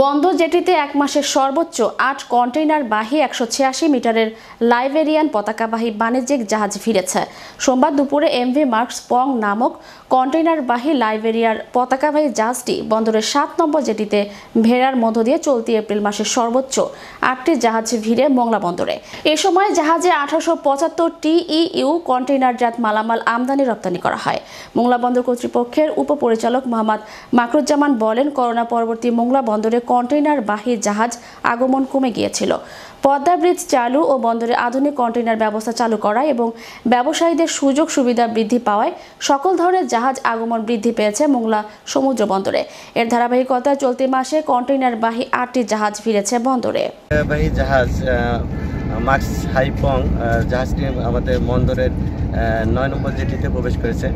বন্দর জেটিতে এক মাসের সর্বোচ্চ আট কন্টেইনার বাহী একশো ছিয়াশি মিটারের লাইবেরিয়ান পতাকাবাহী বাণিজ্যিক জাহাজ ফিরেছে সোমবার দুপুরে এমভি মার্কস পং নামক কন্টেইনারবাহী লাইবেরিয়ার পতাকাবাহী জাহাজটি বন্দরের সাত নম্বর জেটিতে ভেড়ার মধ্য দিয়ে চলতি এপ্রিল মাসের সর্বোচ্চ আটটি জাহাজ ভিড়ে মোংলা বন্দরে এ সময় জাহাজে আঠারোশো পঁচাত্তর টিইউ কন্টেইনারজাত মালামাল আমদানি রপ্তানি করা হয় মোংলা বন্দর কর্তৃপক্ষের উপপরিচালক মোহাম্মদ মাকরুজ্জামান বলেন করোনা পরবর্তী মোংলা বন্দরে বন্দরে কন্টেইনারবাহী জাহাজ আগমন কমে গিয়েছিল পদ্মা ব্রিজ চালু ও বন্দরে আধুনিক কন্টেইনার ব্যবস্থা চালু করা এবং ব্যবসায়ীদের সুযোগ সুবিধা বৃদ্ধি পাওয়ায় সকল ধরনের জাহাজ আগমন বৃদ্ধি পেয়েছে মোংলা সমুদ্র বন্দরে এর ধারাবাহিকতায় চলতি মাসে কন্টেইনারবাহী আটটি জাহাজ ফিরেছে বন্দরে জাহাজ মাক্স হাইপং জাহাজটি আমাদের বন্দরের নয় নম্বর জেটিতে প্রবেশ করেছে